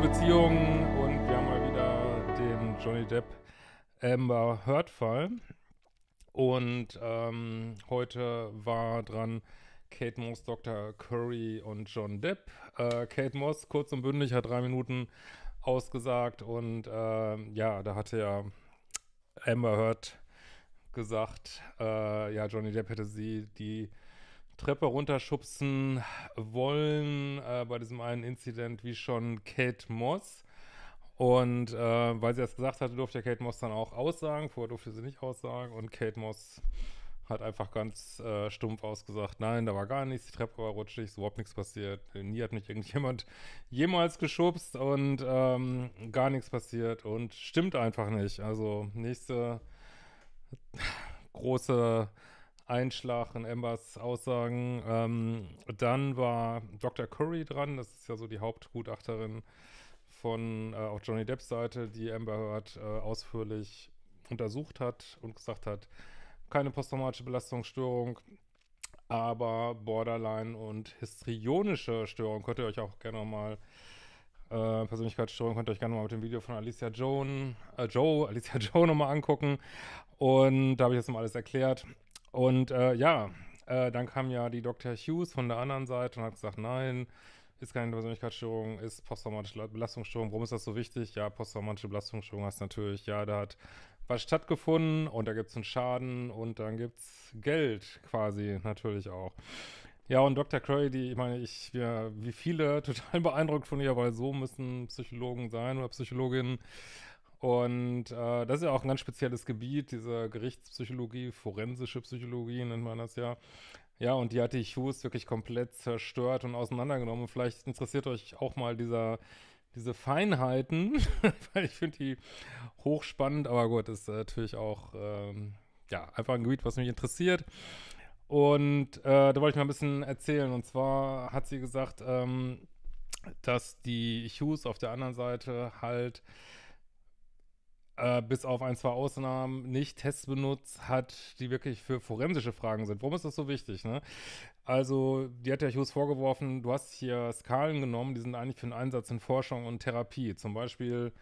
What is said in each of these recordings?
toxische Beziehungen und wir haben mal wieder den Johnny Depp Amber Heard Fall. Und ähm, heute war dran Kate Moss, Dr. Curry und John Depp. Äh, Kate Moss, kurz und bündig, hat drei Minuten ausgesagt und äh, ja, da hatte ja Amber Heard gesagt, äh, ja, Johnny Depp hätte sie die Treppe runterschubsen wollen, äh, bei diesem einen Inzident wie schon Kate Moss. Und äh, weil sie das gesagt hatte, durfte Kate Moss dann auch aussagen. Vorher durfte sie nicht aussagen. Und Kate Moss hat einfach ganz äh, stumpf ausgesagt, nein, da war gar nichts, die Treppe war rutschig, ist überhaupt nichts passiert. Nie hat mich irgendjemand jemals geschubst und ähm, gar nichts passiert. Und stimmt einfach nicht. Also nächste große Einschlag in Embers Aussagen. Ähm, dann war Dr. Curry dran, das ist ja so die Hauptgutachterin von äh, auf Johnny Depps Seite, die Amber Heard äh, ausführlich untersucht hat und gesagt hat, keine posttraumatische Belastungsstörung, aber Borderline und histrionische Störung. Könnt ihr euch auch gerne nochmal, äh, Persönlichkeitsstörung, könnt ihr euch gerne mal mit dem Video von Alicia Joan, äh, Joe, Alicia Joe nochmal angucken. Und da habe ich jetzt nochmal alles erklärt. Und äh, ja, äh, dann kam ja die Dr. Hughes von der anderen Seite und hat gesagt, nein, ist keine Persönlichkeitsstörung, ist posttraumatische Belastungsstörung. Warum ist das so wichtig? Ja, posttraumatische Belastungsstörung hast natürlich, ja, da hat was stattgefunden und da gibt es einen Schaden und dann gibt es Geld quasi natürlich auch. Ja, und Dr. Curry, die, ich meine, ich, wir, wie viele, total beeindruckt von ihr, weil so müssen Psychologen sein oder Psychologinnen. Und äh, das ist ja auch ein ganz spezielles Gebiet, diese Gerichtspsychologie, forensische Psychologie nennt man das ja. Ja, und die hat die Hughes wirklich komplett zerstört und auseinandergenommen. Vielleicht interessiert euch auch mal dieser, diese Feinheiten, weil ich finde die hochspannend, aber gut, ist natürlich auch ähm, ja, einfach ein Gebiet, was mich interessiert. Und äh, da wollte ich mal ein bisschen erzählen. Und zwar hat sie gesagt, ähm, dass die Hughes auf der anderen Seite halt äh, bis auf ein, zwei Ausnahmen nicht Tests benutzt hat, die wirklich für forensische Fragen sind. Warum ist das so wichtig? Ne? Also, die hat ja Hughes vorgeworfen, du hast hier Skalen genommen, die sind eigentlich für den Einsatz in Forschung und Therapie. Zum Beispiel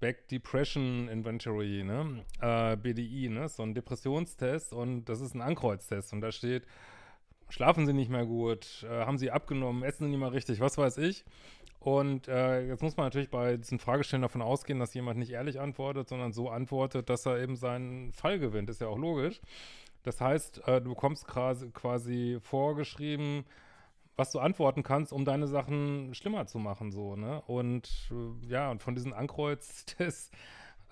Back Depression Inventory, ne? Äh, BDI, ne? So ein Depressionstest und das ist ein Ankreuztest und da steht, schlafen sie nicht mehr gut, äh, haben sie abgenommen, essen sie nicht mehr richtig, was weiß ich. Und äh, jetzt muss man natürlich bei diesen Fragestellen davon ausgehen, dass jemand nicht ehrlich antwortet, sondern so antwortet, dass er eben seinen Fall gewinnt. Ist ja auch logisch. Das heißt, äh, du bekommst quasi vorgeschrieben, was du antworten kannst, um deine Sachen schlimmer zu machen, so, ne? Und äh, ja, und von diesen Ankreuz Ankreuztests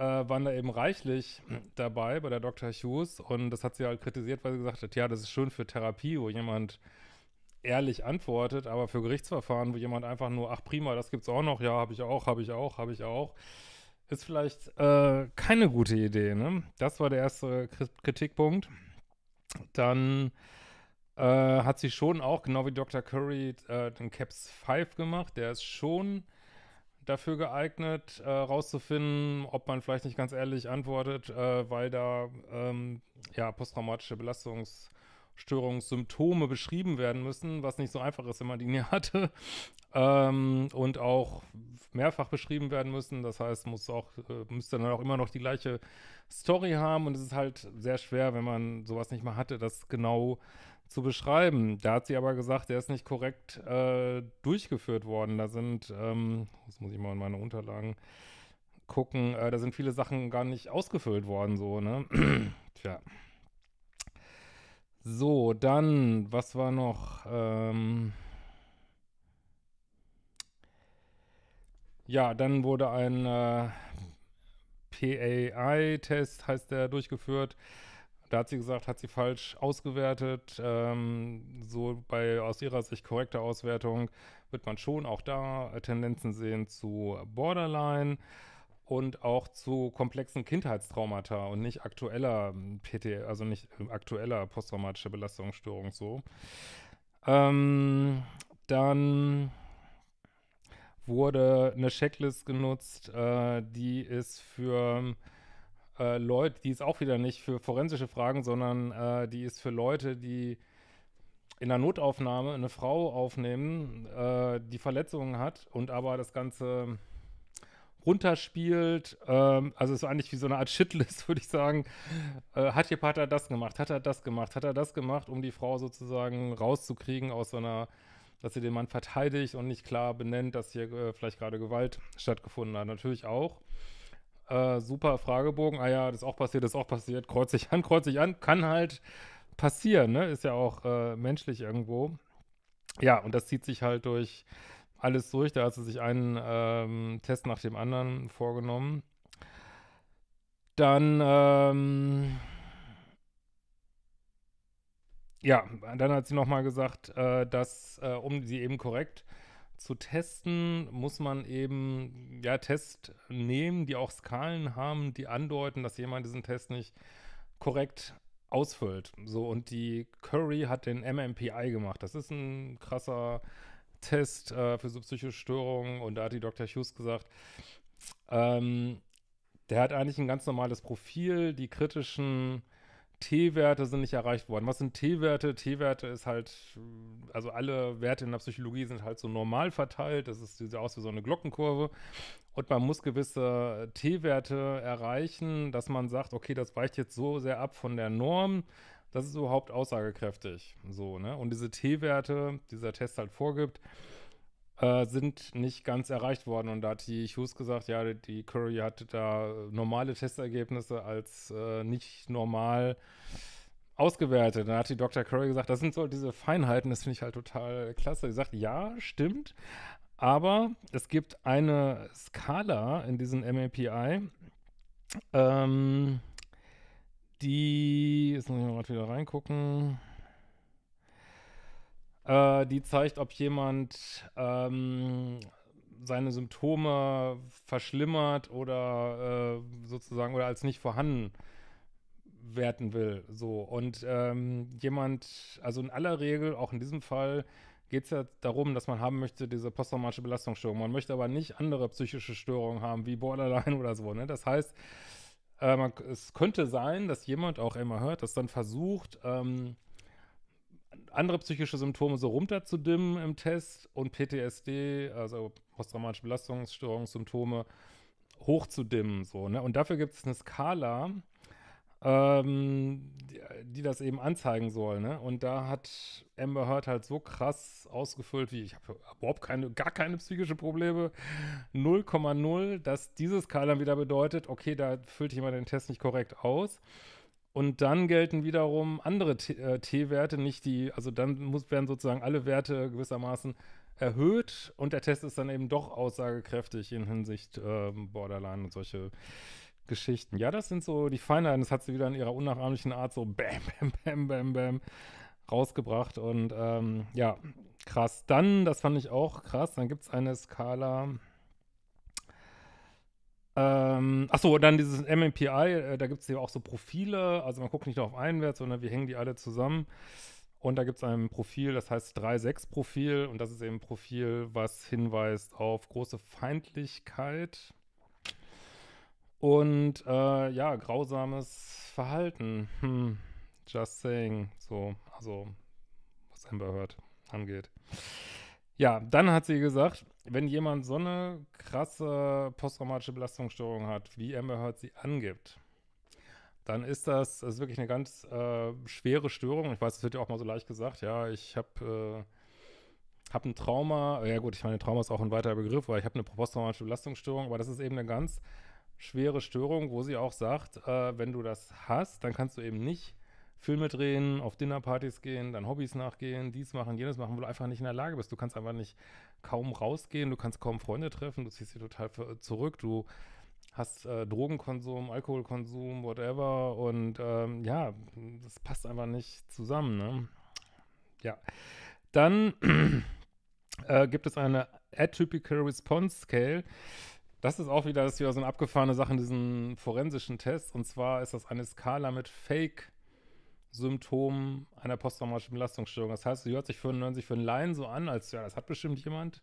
äh, waren da eben reichlich dabei bei der Dr. Hughes und das hat sie halt kritisiert, weil sie gesagt hat, ja, das ist schön für Therapie, wo jemand ehrlich antwortet, aber für Gerichtsverfahren, wo jemand einfach nur, ach prima, das gibt's auch noch, ja, habe ich auch, habe ich auch, habe ich auch, ist vielleicht äh, keine gute Idee, ne? Das war der erste Kritikpunkt. Dann äh, hat sie schon auch, genau wie Dr. Curry, äh, den Caps 5 gemacht, der ist schon dafür geeignet, äh, rauszufinden, ob man vielleicht nicht ganz ehrlich antwortet, äh, weil da ähm, ja posttraumatische Belastungs- Essstörungssymptome beschrieben werden müssen, was nicht so einfach ist, wenn man die nie hatte. Ähm, und auch mehrfach beschrieben werden müssen. Das heißt, muss auch, äh, müsste dann auch immer noch die gleiche Story haben. Und es ist halt sehr schwer, wenn man sowas nicht mal hatte, das genau zu beschreiben. Da hat sie aber gesagt, der ist nicht korrekt äh, durchgeführt worden. Da sind, ähm, das muss ich mal in meine Unterlagen gucken, äh, da sind viele Sachen gar nicht ausgefüllt worden, so, ne? Tja. So, dann, was war noch? Ähm ja, dann wurde ein äh, PAI-Test, heißt der, durchgeführt. Da hat sie gesagt, hat sie falsch ausgewertet. Ähm, so bei aus ihrer Sicht korrekter Auswertung wird man schon auch da Tendenzen sehen zu Borderline und auch zu komplexen Kindheitstraumata und nicht aktueller ähm, PT, also nicht aktueller posttraumatischer Belastungsstörung so. Ähm, dann wurde eine Checklist genutzt, äh, die ist für äh, Leute, die ist auch wieder nicht für forensische Fragen, sondern äh, die ist für Leute, die in der Notaufnahme eine Frau aufnehmen, äh, die Verletzungen hat und aber das Ganze runterspielt. Ähm, also es ist eigentlich wie so eine Art Shitlist, würde ich sagen. Äh, hat Jepater das gemacht? Hat er das gemacht? Hat er das gemacht, um die Frau sozusagen rauszukriegen aus so einer, dass sie den Mann verteidigt und nicht klar benennt, dass hier äh, vielleicht gerade Gewalt stattgefunden hat? Natürlich auch. Äh, super Fragebogen. Ah ja, das ist auch passiert, das ist auch passiert. Kreuz ich an, kreuz ich an. Kann halt passieren, ne? Ist ja auch äh, menschlich irgendwo. Ja, und das zieht sich halt durch alles durch. Da hat sie sich einen ähm, Test nach dem anderen vorgenommen. Dann, ähm, ja, dann hat sie nochmal gesagt, äh, dass, äh, um sie eben korrekt zu testen, muss man eben, ja, Tests nehmen, die auch Skalen haben, die andeuten, dass jemand diesen Test nicht korrekt ausfüllt. So, und die Curry hat den MMPI gemacht. Das ist ein krasser Test äh, für so psychische Störungen und da hat die Dr. Hughes gesagt, ähm, der hat eigentlich ein ganz normales Profil, die kritischen T-Werte sind nicht erreicht worden. Was sind T-Werte? T-Werte ist halt, also alle Werte in der Psychologie sind halt so normal verteilt. Das ist, sieht aus wie so eine Glockenkurve. Und man muss gewisse T-Werte erreichen, dass man sagt, okay, das weicht jetzt so sehr ab von der Norm. Das ist überhaupt aussagekräftig. So, ne? Und diese T-Werte, die dieser Test halt vorgibt, äh, sind nicht ganz erreicht worden. Und da hat die Hughes gesagt, ja, die Curry hatte da normale Testergebnisse als äh, nicht normal ausgewertet. Dann hat die Dr. Curry gesagt, das sind so diese Feinheiten, das finde ich halt total klasse. Sie sagt, ja, stimmt. Aber es gibt eine Skala in diesem MAPI, ähm, die, jetzt muss ich mal wieder reingucken. Äh, die zeigt, ob jemand ähm, seine Symptome verschlimmert oder äh, sozusagen oder als nicht vorhanden werten will. So. Und ähm, jemand, also in aller Regel, auch in diesem Fall, geht es ja darum, dass man haben möchte, diese posttraumatische Belastungsstörung. Man möchte aber nicht andere psychische Störungen haben, wie Borderline oder so. Ne? Das heißt, äh, man, es könnte sein, dass jemand, auch immer hört, dass dann versucht, ähm, andere psychische Symptome so runterzudimmen im Test und PTSD, also posttraumatische Belastungsstörungssymptome, hochzudimmen. So, ne? Und dafür gibt es eine Skala, ähm, die, die, das eben anzeigen soll. Ne? Und da hat Amber Heard halt so krass ausgefüllt, wie ich habe überhaupt keine, gar keine psychische Probleme, 0,0, dass dieses dann wieder bedeutet, okay, da füllt jemand den Test nicht korrekt aus. Und dann gelten wiederum andere äh, T-Werte, nicht die, also dann muss, werden sozusagen alle Werte gewissermaßen erhöht und der Test ist dann eben doch aussagekräftig in Hinsicht äh, Borderline und solche Geschichten. Ja, das sind so die Feinheiten. Das hat sie wieder in ihrer unnachahmlichen Art so bam, bam, bam, bam, bam rausgebracht. Und ähm, ja, krass. Dann, das fand ich auch krass, dann gibt es eine Skala. Ähm, achso, dann dieses MMPI, äh, da gibt es ja auch so Profile. Also man guckt nicht nur auf einen Wert, sondern wir hängen die alle zusammen. Und da gibt es ein Profil, das heißt 3-6-Profil. Und das ist eben ein Profil, was hinweist auf große Feindlichkeit. Und äh, ja, grausames Verhalten. Hm. Just saying. So, also, was Amber Heard angeht. Ja, dann hat sie gesagt, wenn jemand so eine krasse posttraumatische Belastungsstörung hat, wie Amber Heard sie angibt, dann ist das, das ist wirklich eine ganz äh, schwere Störung. Ich weiß, es wird ja auch mal so leicht gesagt. Ja, ich habe äh, hab ein Trauma. Ja gut, ich meine, Trauma ist auch ein weiter Begriff, weil ich habe eine posttraumatische Belastungsstörung, aber das ist eben eine ganz schwere Störung, wo sie auch sagt, äh, wenn du das hast, dann kannst du eben nicht Filme drehen, auf Dinnerpartys gehen, dann Hobbys nachgehen, dies machen, jenes machen, weil du einfach nicht in der Lage bist. Du kannst einfach nicht kaum rausgehen, du kannst kaum Freunde treffen, du ziehst dich total zurück, du hast äh, Drogenkonsum, Alkoholkonsum, whatever und ähm, ja, das passt einfach nicht zusammen. Ne? Ja, dann äh, gibt es eine Atypical Response Scale das ist auch wieder, das ist wieder so eine abgefahrene Sache in diesen forensischen Tests. Und zwar ist das eine Skala mit Fake-Symptomen einer posttraumatischen Belastungsstörung. Das heißt, sie hört sich 95 für einen Laien so an, als ja, das hat bestimmt jemand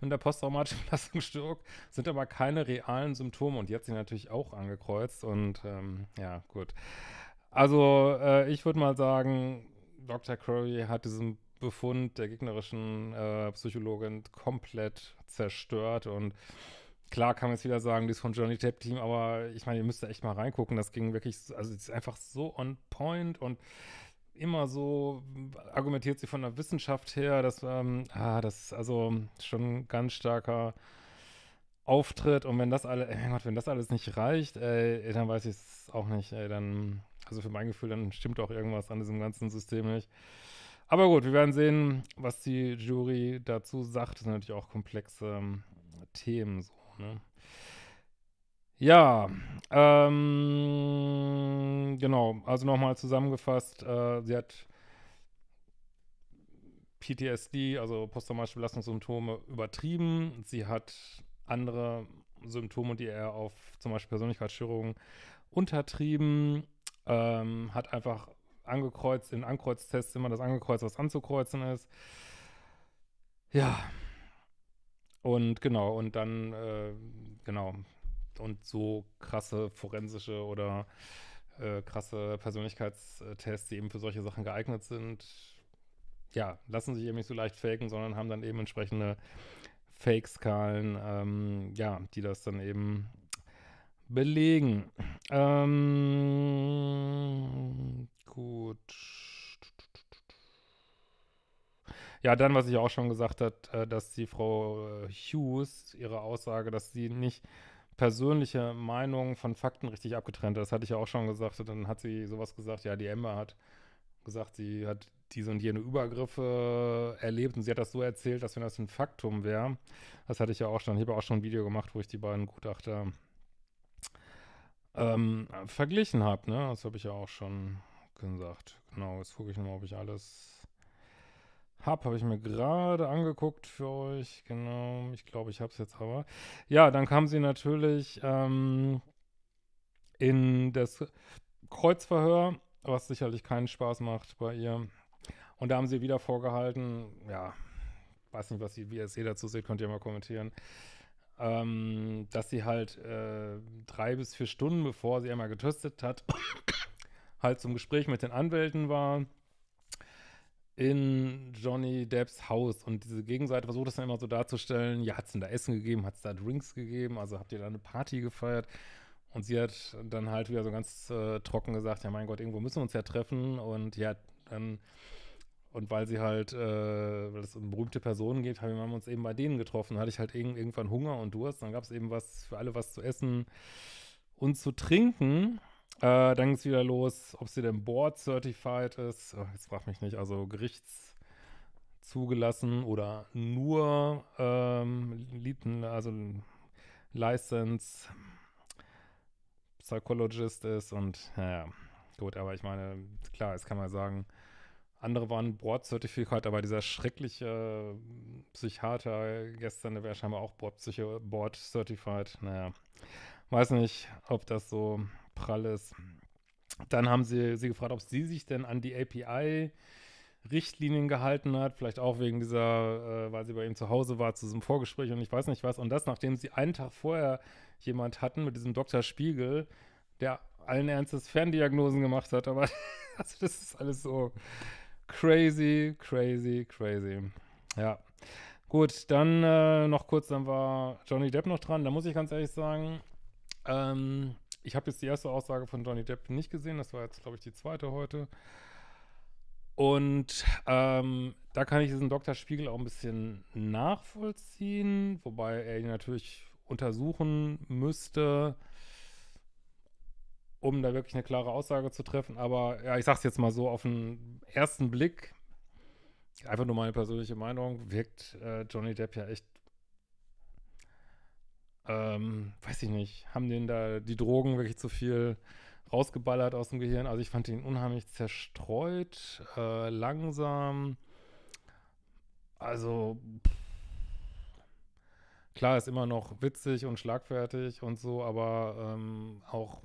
mit der posttraumatischen Belastungsstörung, sind aber keine realen Symptome. Und jetzt sind natürlich auch angekreuzt. Und ähm, ja, gut. Also, äh, ich würde mal sagen, Dr. Curry hat diesen Befund der gegnerischen äh, Psychologin komplett zerstört und Klar kann man jetzt wieder sagen, die ist von Johnny Depp Team, aber ich meine, ihr müsst da echt mal reingucken. Das ging wirklich, also es ist einfach so on point und immer so argumentiert sie von der Wissenschaft her. dass ähm, ah, das also schon ganz starker Auftritt. Und wenn das alle, ey, Gott, wenn das alles nicht reicht, ey, dann weiß ich es auch nicht. Ey, dann, also für mein Gefühl, dann stimmt auch irgendwas an diesem ganzen System nicht. Aber gut, wir werden sehen, was die Jury dazu sagt. Das sind natürlich auch komplexe ähm, Themen so. Ne? Ja, ähm, genau, also nochmal zusammengefasst, äh, sie hat PTSD, also posttraumatische Belastungssymptome, übertrieben. Sie hat andere Symptome, die er auf zum Beispiel Persönlichkeitsstörungen untertrieben, ähm, hat einfach angekreuzt, in Ankreuztests immer das angekreuzt, was anzukreuzen ist. Ja, und genau, und dann, äh, genau, und so krasse forensische oder äh, krasse Persönlichkeitstests, die eben für solche Sachen geeignet sind, ja, lassen sich eben nicht so leicht faken, sondern haben dann eben entsprechende Fake-Skalen, ähm, ja, die das dann eben belegen. Ähm, Ja, dann, was ich auch schon gesagt habe, äh, dass die Frau äh, Hughes, ihre Aussage, dass sie nicht persönliche Meinungen von Fakten richtig abgetrennt hat, das hatte ich ja auch schon gesagt. Und dann hat sie sowas gesagt, ja, die Emma hat gesagt, sie hat diese und jene Übergriffe erlebt und sie hat das so erzählt, dass wenn das ein Faktum wäre, das hatte ich ja auch schon, ich habe auch schon ein Video gemacht, wo ich die beiden Gutachter ähm, verglichen habe, ne? Das habe ich ja auch schon gesagt. Genau, jetzt gucke ich nochmal, ob ich alles hab, habe ich mir gerade angeguckt für euch. Genau, ich glaube, ich habe es jetzt aber. Ja, dann kam sie natürlich ähm, in das Kreuzverhör, was sicherlich keinen Spaß macht bei ihr. Und da haben sie wieder vorgehalten, ja, weiß nicht, was sie, wie ihr es eh dazu seht, könnt ihr mal kommentieren, ähm, dass sie halt äh, drei bis vier Stunden, bevor sie einmal getöstet hat, halt zum Gespräch mit den Anwälten war in Johnny Depps Haus und diese Gegenseite versucht es dann immer so darzustellen, ja, hat es denn da Essen gegeben, hat es da Drinks gegeben, also habt ihr da eine Party gefeiert? Und sie hat dann halt wieder so ganz äh, trocken gesagt, ja mein Gott, irgendwo müssen wir uns ja treffen und ja, dann und weil sie halt, äh, weil es um berühmte Personen geht, haben wir uns eben bei denen getroffen. Da hatte ich halt irg irgendwann Hunger und Durst, dann gab es eben was für alle was zu essen und zu trinken. Äh, dann es wieder los, ob sie denn Board Certified ist. Oh, jetzt frag mich nicht, also Gerichts zugelassen oder nur ähm, also License Psychologist ist und naja, gut, aber ich meine, klar, jetzt kann man sagen, andere waren board Certified, aber dieser schreckliche äh, Psychiater gestern, der wäre scheinbar auch Board-Certified. naja, weiß nicht, ob das so Pralles. Dann haben sie sie gefragt, ob sie sich denn an die API Richtlinien gehalten hat, vielleicht auch wegen dieser, äh, weil sie bei ihm zu Hause war, zu diesem Vorgespräch und ich weiß nicht was. Und das, nachdem sie einen Tag vorher jemand hatten mit diesem Dr. Spiegel, der allen Ernstes Ferndiagnosen gemacht hat, aber also das ist alles so crazy, crazy, crazy. Ja. Gut, dann äh, noch kurz, dann war Johnny Depp noch dran. Da muss ich ganz ehrlich sagen, ähm, ich habe jetzt die erste Aussage von Johnny Depp nicht gesehen, das war jetzt, glaube ich, die zweite heute. Und ähm, da kann ich diesen Dr. Spiegel auch ein bisschen nachvollziehen, wobei er ihn natürlich untersuchen müsste, um da wirklich eine klare Aussage zu treffen. Aber ja, ich sage es jetzt mal so auf den ersten Blick, einfach nur meine persönliche Meinung, wirkt äh, Johnny Depp ja echt ähm, weiß ich nicht, haben denen da die Drogen wirklich zu viel rausgeballert aus dem Gehirn. Also ich fand ihn unheimlich zerstreut, äh, langsam. Also pff. klar ist immer noch witzig und schlagfertig und so, aber ähm, auch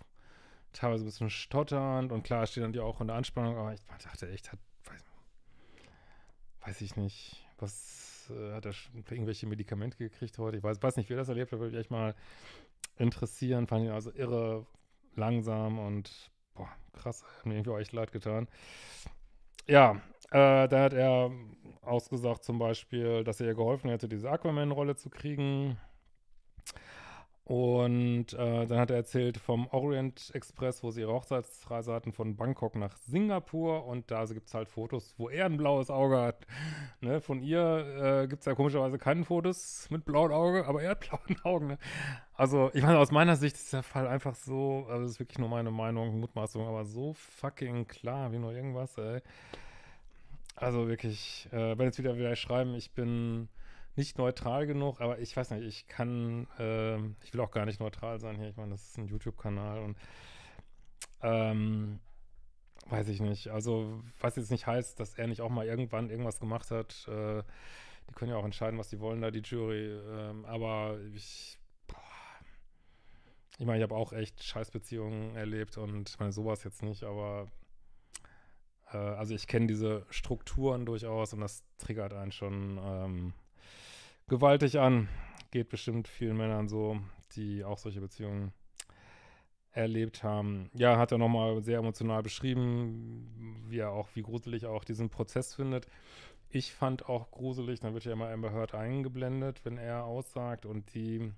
teilweise ein bisschen stotternd und klar steht dann die auch unter Anspannung, aber ich dachte echt, hat, weiß, weiß ich nicht, was äh, hat er irgendwelche Medikamente gekriegt heute. Ich weiß, weiß nicht, wer das erlebt hat, würde mich echt mal interessieren. Fand ihn also irre, langsam und boah, krass, hat mir irgendwie auch echt leid getan. Ja, äh, da hat er ausgesagt zum Beispiel, dass er ihr geholfen hätte, diese Aquaman-Rolle zu kriegen. Und äh, dann hat er erzählt vom Orient Express, wo sie ihre Hochzeitsreise hatten, von Bangkok nach Singapur. Und da also gibt es halt Fotos, wo er ein blaues Auge hat. Ne? Von ihr äh, gibt es ja komischerweise keine Fotos mit blauem Auge, aber er hat blauen Augen. Ne? Also, ich meine, aus meiner Sicht ist der Fall einfach so, also das ist wirklich nur meine Meinung, Mutmaßung, aber so fucking klar wie nur irgendwas, ey. Also wirklich, äh, wenn jetzt wieder wieder schreiben, ich bin nicht neutral genug, aber ich weiß nicht, ich kann, äh, ich will auch gar nicht neutral sein hier. Ich meine, das ist ein YouTube-Kanal und ähm, weiß ich nicht. Also, was jetzt nicht heißt, dass er nicht auch mal irgendwann irgendwas gemacht hat. Äh, die können ja auch entscheiden, was die wollen, da die Jury. Ähm, aber ich, boah, ich meine, ich habe auch echt Scheißbeziehungen erlebt und ich meine, sowas jetzt nicht, aber äh, also ich kenne diese Strukturen durchaus und das triggert einen schon. Ähm, gewaltig an. Geht bestimmt vielen Männern so, die auch solche Beziehungen erlebt haben. Ja, hat er nochmal sehr emotional beschrieben, wie er auch, wie gruselig er auch diesen Prozess findet. Ich fand auch gruselig, dann wird ja immer Amber Heard eingeblendet, wenn er aussagt und die,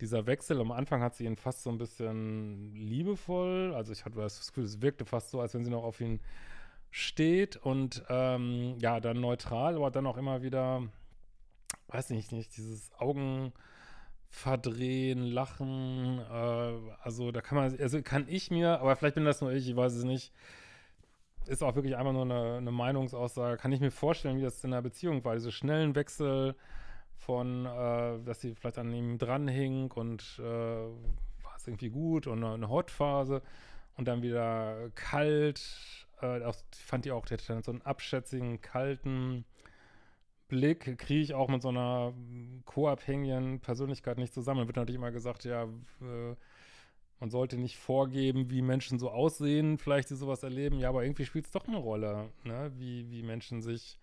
dieser Wechsel, am Anfang hat sie ihn fast so ein bisschen liebevoll, also ich hatte das Gefühl, es wirkte fast so, als wenn sie noch auf ihn steht und ähm, ja, dann neutral, aber dann auch immer wieder weiß nicht, nicht, dieses Augen verdrehen, lachen, äh, also da kann man, also kann ich mir, aber vielleicht bin das nur ich, ich weiß es nicht, ist auch wirklich einfach nur eine, eine Meinungsaussage, kann ich mir vorstellen, wie das in der Beziehung war, diese schnellen Wechsel von, äh, dass sie vielleicht an ihm dranhing und äh, war es irgendwie gut und eine, eine hot und dann wieder kalt, äh, auch, fand die auch, der hatte so einen abschätzigen, kalten, Blick kriege ich auch mit so einer co-abhängigen Persönlichkeit nicht zusammen. Da wird natürlich immer gesagt, ja, äh, man sollte nicht vorgeben, wie Menschen so aussehen, vielleicht die sowas erleben. Ja, aber irgendwie spielt es doch eine Rolle, ne? wie, wie Menschen sich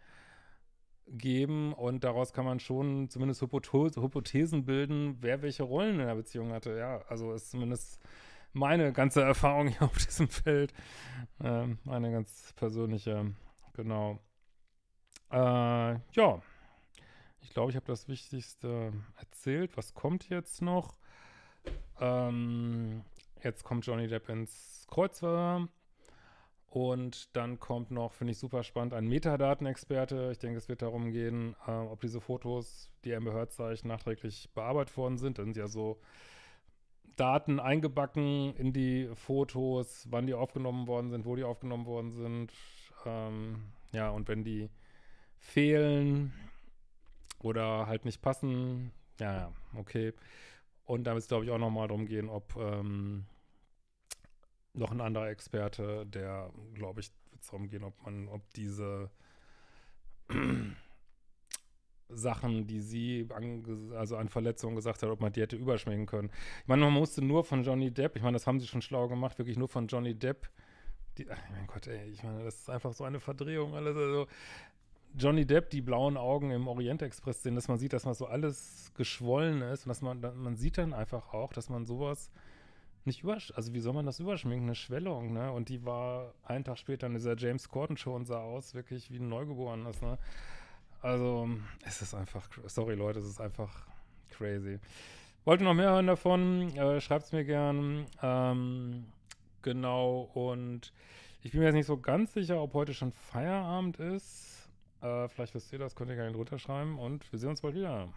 geben. Und daraus kann man schon zumindest Hypothesen bilden, wer welche Rollen in der Beziehung hatte. Ja, also ist zumindest meine ganze Erfahrung hier auf diesem Feld. Ähm, eine ganz persönliche, genau. Äh, ja, ich glaube, ich habe das Wichtigste erzählt. Was kommt jetzt noch? Ähm, jetzt kommt Johnny Depp ins Kreuzverhör. Und dann kommt noch, finde ich super spannend, ein Metadatenexperte. Ich denke, es wird darum gehen, äh, ob diese Fotos, die er im Behördzeichen nachträglich bearbeitet worden sind. Da sind ja so Daten eingebacken in die Fotos, wann die aufgenommen worden sind, wo die aufgenommen worden sind. Ähm, ja, und wenn die fehlen oder halt nicht passen. Ja, okay. Und da wird es, glaube ich, auch nochmal darum gehen, ob ähm, noch ein anderer Experte, der, glaube ich, wird es darum gehen, ob man, ob diese Sachen, die sie an, also an Verletzungen gesagt hat, ob man die hätte überschminken können. Ich meine, man musste nur von Johnny Depp, ich meine, das haben sie schon schlau gemacht, wirklich nur von Johnny Depp. Die, ach, mein Gott, ey, ich meine, das ist einfach so eine Verdrehung alles. Also, Johnny Depp die blauen Augen im Orient Express sehen, dass man sieht, dass man so alles geschwollen ist und dass man, man sieht dann einfach auch, dass man sowas nicht übersch, also wie soll man das überschminken? Eine Schwellung, ne? Und die war einen Tag später in dieser James Corden Show und sah aus wirklich wie ein Neugeborenes, ne? Also, es ist einfach, sorry Leute, es ist einfach crazy. Wollt ihr noch mehr hören davon? Äh, Schreibt es mir gern. Ähm, genau, und ich bin mir jetzt nicht so ganz sicher, ob heute schon Feierabend ist. Äh, vielleicht wisst ihr das, könnt ihr gerne drunter schreiben und wir sehen uns bald wieder.